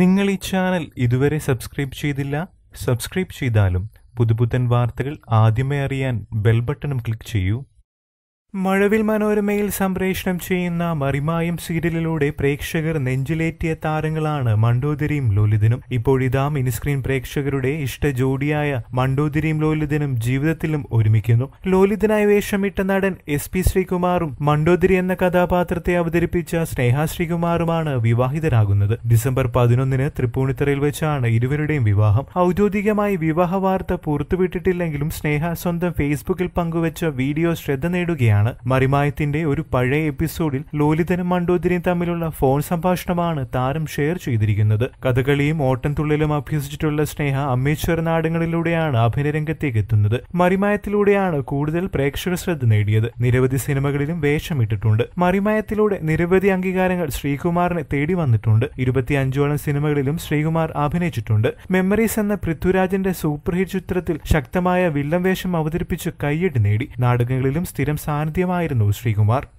നിങ്ങൾ ഈ ചാനൽ ഇതുവരെ സബ്സ്ക്രൈബ് ചെയ്തില്ല സബ്സ്ക്രൈബ് ചെയ്താലും പുതുപുത്തൻ വാർത്തകൾ ആദ്യമേ അറിയാൻ ബെൽ ബട്ടണും ക്ലിക്ക് ചെയ്യൂ മഴവിൽ മനോരമയിൽ സംപ്രേഷണം ചെയ്യുന്ന മറിമായം സീരിയലിലൂടെ പ്രേക്ഷകർ നെഞ്ചിലേറ്റിയ താരങ്ങളാണ് മണ്ടോതിരിയും ലോലിതനും ഇപ്പോഴിതാ മിനിസ്ക്രീൻ പ്രേക്ഷകരുടെ ഇഷ്ട ജോഡിയായ മണ്ടോതിരിയും ലോലിതനും ജീവിതത്തിലും ഒരുമിക്കുന്നു ലോലിതനായി വേഷമിട്ട നടൻ എസ് പി ശ്രീകുമാറും മണ്ടോതിരി എന്ന കഥാപാത്രത്തെ അവതരിപ്പിച്ച സ്നേഹ ശ്രീകുമാറുമാണ് വിവാഹിതരാകുന്നത് ഡിസംബർ പതിനൊന്നിന് തൃപ്പൂണിത്തറയിൽ വെച്ചാണ് ഇരുവരുടെയും വിവാഹം ഔദ്യോഗികമായി വിവാഹ വാർത്ത പുറത്തുവിട്ടിട്ടില്ലെങ്കിലും സ്നേഹ സ്വന്തം ഫേസ്ബുക്കിൽ പങ്കുവച്ച വീഡിയോ ശ്രദ്ധ നേടുകയാണ് പറയുകയാണ് മറിമായത്തിന്റെ ഒരു പഴയ എപ്പിസോഡിൽ ലോലിതനും മണ്ടോദരിയും തമ്മിലുള്ള ഫോൺ സംഭാഷണമാണ് താരം ഷെയർ ചെയ്തിരിക്കുന്നത് കഥകളിയും ഓട്ടൻതുള്ളലും അഭ്യസിച്ചിട്ടുള്ള സ്നേഹ അമ്മേശ്വർ നാടുകളിലൂടെയാണ് അഭിനയരംഗത്തേക്ക് എത്തുന്നത് മറിമായത്തിലൂടെയാണ് കൂടുതൽ പ്രേക്ഷക ശ്രദ്ധ നേടിയത് നിരവധി സിനിമകളിലും വേഷമിട്ടിട്ടുണ്ട് മറിമായത്തിലൂടെ നിരവധി അംഗീകാരങ്ങൾ ശ്രീകുമാറിനെ തേടി വന്നിട്ടുണ്ട് അഞ്ചോളം സിനിമകളിലും ശ്രീകുമാർ അഭിനയിച്ചിട്ടുണ്ട് മെമ്മറീസ് എന്ന പൃഥ്വിരാജിന്റെ സൂപ്പർ ഹിറ്റ് ചിത്രത്തിൽ ശക്തമായ വില്ലൻ വേഷം അവതരിപ്പിച്ച് കൈയ്യടി നേടി നാടകങ്ങളിലും സ്ഥിരം സാന്നിധ്യം സാന്നിധ്യമായിരുന്നു ശ്രീകുമാർ